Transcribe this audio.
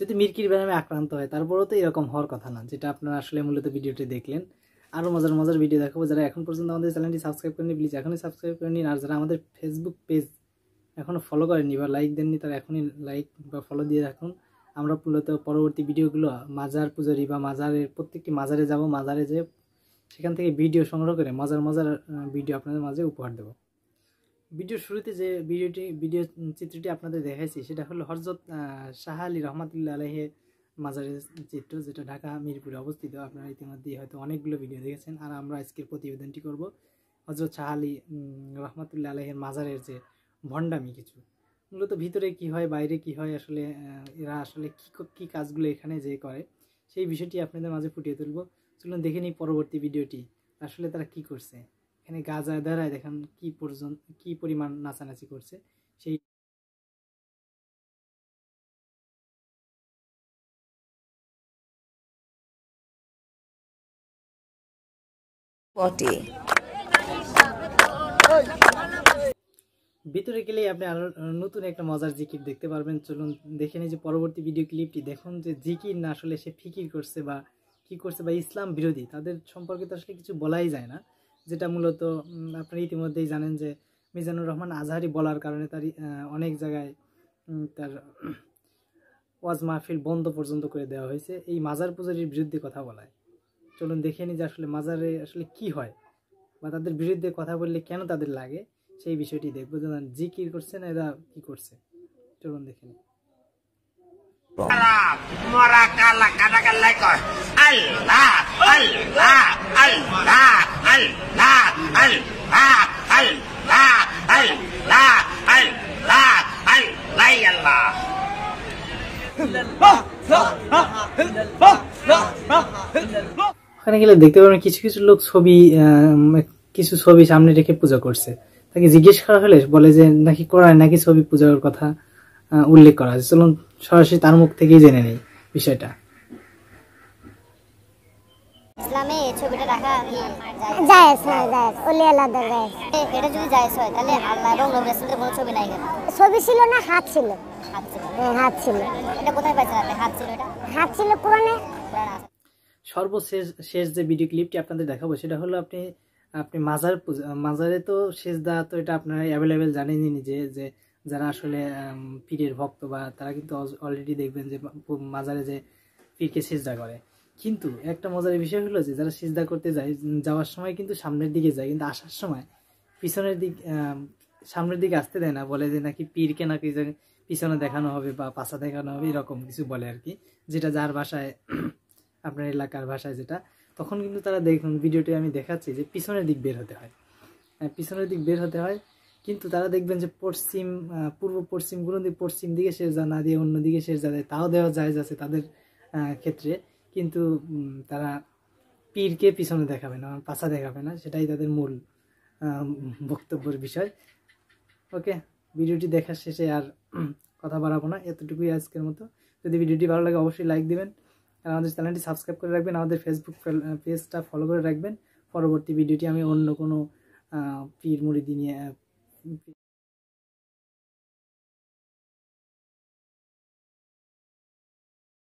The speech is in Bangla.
যদি মির্কির ব্যায়ামে আক্রান্ত হয় তারপরেও তো এরকম হওয়ার কথা না যেটা আপনারা আসলে মূলত ভিডিওটি দেখলেন আরও মজার মজার ভিডিও দেখাবো যারা এখন পর্যন্ত আমাদের চ্যানেলটি সাবস্ক্রাইব করেনি প্লিজ এখনই সাবস্ক্রাইব করে নিন আর যারা আমাদের ফেসবুক পেজ এখনও ফলো করেনি বা লাইক দেননি তারা এখনই লাইক বা ফলো দিয়ে রাখুন আমরা মূলত পরবর্তী ভিডিওগুলো মাজার পুজারি বা মাজারের প্রত্যেকটি মাজারে যাব মাজারে যেয়ে সেখান থেকে ভিডিও সংগ্রহ করে মজার মজার ভিডিও আপনাদের মাঝে উপহার দেবো ভিডিও শুরুতে যে ভিডিওটি ভিডিও চিত্রটি আপনাদের দেখাইছি সেটা হলো হরজত শাহ আলী রহমতুল্লা আলহে মাজারের চিত্র যেটা ঢাকা মিরপুরে অবস্থিত আপনারা ইতিমধ্যে হয়তো অনেকগুলো ভিডিও দেখেছেন আর আমরা আজকের প্রতিবেদনটি করব হজরত শাহ আলী রহমতুল্লা আলহের মাজারের যে ভণ্ডামি কিছু মূলত ভিতরে কি হয় বাইরে কি হয় আসলে এরা আসলে কী কী কাজগুলো এখানে যে করে সেই বিষয়টি আপনাদের মাঝে ফুটিয়ে তুলব চলুন দেখে নিই পরবর্তী ভিডিওটি আসলে তারা কি করছে এখানে গাজায় দাঁড়ায় দেখেন কি পর্যন্ত কি পরিমাণ নাচানাচি করছে সেই ভিতরে গেলে আপনি আরো নতুন একটা মজার জিকির দেখতে পারবেন চলুন দেখে নিয়ে যে পরবর্তী ভিডিও ক্লিপটি দেখুন যে জিকির না আসলে সে ফিকির করছে বা কি করছে বা ইসলাম বিরোধী তাদের সম্পর্কে তো আসলে কিছু বলাই যায় না যেটা মূলত আপনি ইতিমধ্যেই জানেন যে মিজানুর রহমান আজহারি বলার কারণে তার অনেক জায়গায় তার ওয়াজ মাহফিল বন্ধ পর্যন্ত করে দেওয়া হয়েছে এই মাজার পুজোরির বিরুদ্ধে কথা বলায় চলুন দেখে নিই যে আসলে মাজারে আসলে কি হয় বা তাদের বিরুদ্ধে কথা বললে কেন তাদের লাগে সেই বিষয়টি দেখবো যে জি কি করছে না এরা কি করছে চলুন দেখে নিই মরা কালা কাল্লাই কয় আল্লাহ ওখানে গেলে দেখতে পাবেন কিছু কিছু লোক ছবি কিছু ছবি সামনে রেখে পূজা করছে তাকে জিজ্ঞেস করা হলে বলে যে নাকি করায় নাকি ছবি পূজার কথা উল্লেখ করা হয়েছে চলুন সরাসরি তার মুখ থেকেই জেনে নেই বিষয়টা ইসলামে এই ছবিটা রাখা জায়েজ হ্যাঁ জায়েজ ওলি জায়েজ এটা যদি জায়েজ হয় তাহলে আল্লাহ এবং নবী রাসূলের কোনো ছবি নাই কেন ছবি ছিল না হাত ছিল হাত ছিল হ্যাঁ হাত ছিল এটা কোথায় পাইছেন আপনি হাত ছিল এটা হাত ছিল কোরআনে সর্বশেষ শেষ যে ভিডিও ক্লিপটি আপনাদের দেখাবো সেটা হলো আপনি আপনি মাজার মাজারে তো দা তো এটা আপনারা অ্যাভেলেবেল জানেন নিজে যে যারা আসলে পীরের ভক্ত বা তারা কিন্তু অলরেডি দেখবেন যে মাজারে যে পীরকে সেজদা করে কিন্তু একটা মজার বিষয় হলো যে যারা সিজদা করতে যায় যাওয়ার সময় কিন্তু সামনের দিকে যায় কিন্তু আসার সময় পিছনের দিক সামনের দিকে আসতে দেয় না বলে যে নাকি পীরকে নাকি পিছনে দেখানো হবে বা পাশা দেখানো হবে এরকম কিছু বলে আর কি যেটা যার ভাষায় আপনার এলাকার ভাষায় যেটা তখন কিন্তু তারা দেখুন ভিডিওটি আমি দেখাচ্ছি যে পিছনের দিক বের হতে হয় হ্যাঁ, পিছনের দিক বের হতে হয় কিন্তু তারা দেখবেন যে পশ্চিম পূর্ব পশ্চিম কোনো পশ্চিম দিকে শেষ যা না দিয়ে অন্যদিকে শেষ যা দেয় তাও দেওয়া যায় যাচ্ছে তাদের ক্ষেত্রে কিন্তু তারা পীরকে পিছনে দেখাবে না পাশা দেখাবে না সেটাই তাদের মূল বক্তব্যের বিষয় ওকে ভিডিওটি দেখার শেষে আর কথা বাড়াবো না এতটুকুই আজকের মতো যদি ভিডিওটি ভালো লাগে অবশ্যই লাইক দেবেন আর আমাদের চ্যানেলটি সাবস্ক্রাইব করে রাখবেন আমাদের ফেসবুক পেজটা ফলো করে রাখবেন পরবর্তী ভিডিওটি আমি অন্য কোনো পীর মুড়ি নিয়ে